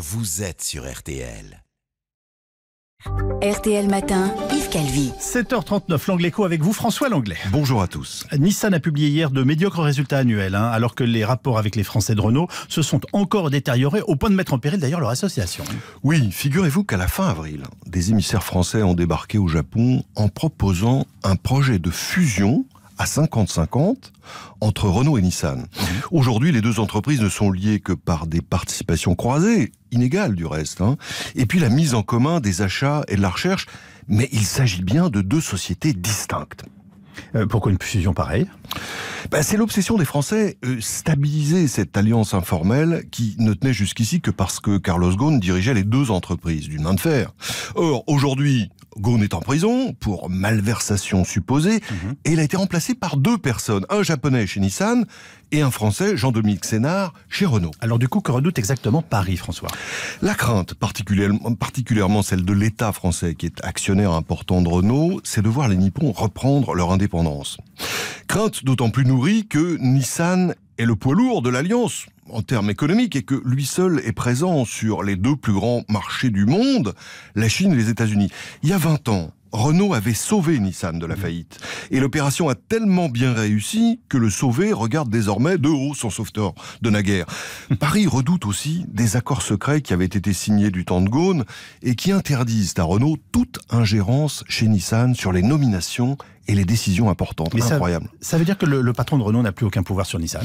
Vous êtes sur RTL. RTL Matin, Yves Calvi. 7h39, l'anglais avec vous, François Langlais. Bonjour à tous. Nissan a publié hier de médiocres résultats annuels, hein, alors que les rapports avec les Français de Renault se sont encore détériorés, au point de mettre en péril d'ailleurs leur association. Oui, figurez-vous qu'à la fin avril, des émissaires français ont débarqué au Japon en proposant un projet de fusion à 50-50 entre Renault et Nissan. Mhm. Aujourd'hui, les deux entreprises ne sont liées que par des participations croisées, inégales du reste, hein. et puis la mise en commun des achats et de la recherche, mais il s'agit bien de deux sociétés distinctes. Euh, pourquoi une fusion pareille bah, C'est l'obsession des Français, de euh, stabiliser cette alliance informelle qui ne tenait jusqu'ici que parce que Carlos Ghosn dirigeait les deux entreprises d'une main de fer. Or, aujourd'hui, Ghosn est en prison pour malversation supposée mhm. et il a été remplacé par deux personnes, un japonais chez Nissan et un français, Jean-Dominique Sénard, chez Renault. Alors du coup, que redoute exactement Paris, François La crainte, particulièrement, particulièrement celle de l'État français qui est actionnaire important de Renault, c'est de voir les Nippons reprendre leur indépendance Crainte d'autant plus nourrie que Nissan est le poids lourd de l'Alliance en termes économiques et que lui seul est présent sur les deux plus grands marchés du monde, la Chine et les États-Unis. Il y a 20 ans, Renault avait sauvé Nissan de la faillite. Et l'opération a tellement bien réussi que le sauvé regarde désormais de haut son sauveteur de naguère. Paris redoute aussi des accords secrets qui avaient été signés du temps de Gaune et qui interdisent à Renault toute ingérence chez Nissan sur les nominations et les décisions importantes. Mais Incroyable. Ça, veut dire que le, patron de Renault n'a plus aucun pouvoir sur Nissan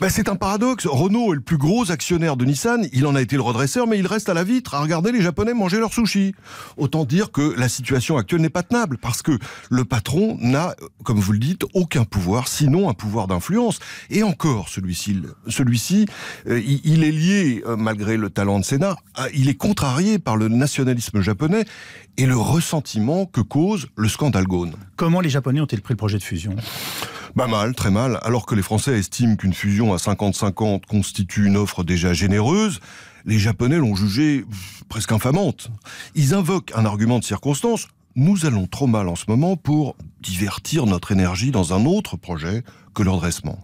ben c'est un paradoxe. Renault est le plus gros actionnaire de Nissan. Il en a été le redresseur, mais il reste à la vitre à regarder les Japonais manger leur sushis. Autant dire que la situation actuelle n'est pas tenable parce que le patron n'a, comme vous le dites, aucun pouvoir, sinon un pouvoir d'influence. Et encore, celui-ci, celui-ci, euh, il est lié, euh, malgré le talent de Sénat, il est contrarié par le nationalisme japonais et le ressentiment que cause le scandale Gaune. Comment les Japonais ont-ils pris le projet de fusion bah mal, très mal. Alors que les Français estiment qu'une fusion à 50-50 constitue une offre déjà généreuse, les Japonais l'ont jugée presque infamante. Ils invoquent un argument de circonstance. Nous allons trop mal en ce moment pour divertir notre énergie dans un autre projet que leur dressement.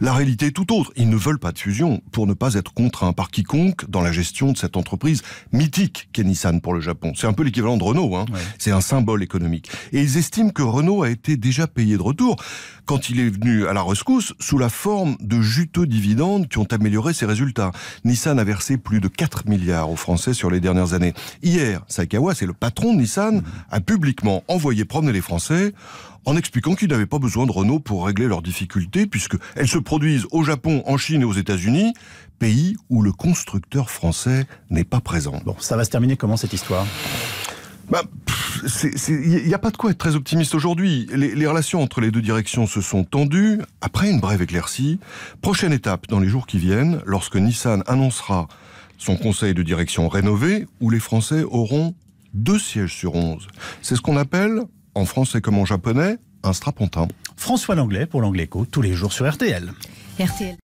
La réalité est tout autre. Ils ne veulent pas de fusion pour ne pas être contraints par quiconque dans la gestion de cette entreprise mythique qu'est Nissan pour le Japon. C'est un peu l'équivalent de Renault. Hein. C'est un symbole économique. Et ils estiment que Renault a été déjà payé de retour quand il est venu à la rescousse sous la forme de juteux dividendes qui ont amélioré ses résultats. Nissan a versé plus de 4 milliards aux Français sur les dernières années. Hier, Sakawa, c'est le patron de Nissan, mmh. a publiquement envoyé promener les Français en expliquant qu'ils n'avaient pas besoin de Renault pour régler leurs difficultés, puisque elles se produisent au Japon, en Chine et aux États-Unis, pays où le constructeur français n'est pas présent. Bon, ça va se terminer comment cette histoire bah, il n'y a pas de quoi être très optimiste aujourd'hui. les, relations entre les deux directions se sont tendues. Après une brève éclaircie, prochaine étape dans les jours qui viennent, lorsque Nissan annoncera son conseil de direction rénové, où les Français auront deux sièges sur onze. C'est ce qu'on appelle en français comme en japonais, un strapontin. François Langlais pour l'anglo-co tous les jours sur RTL. RTL.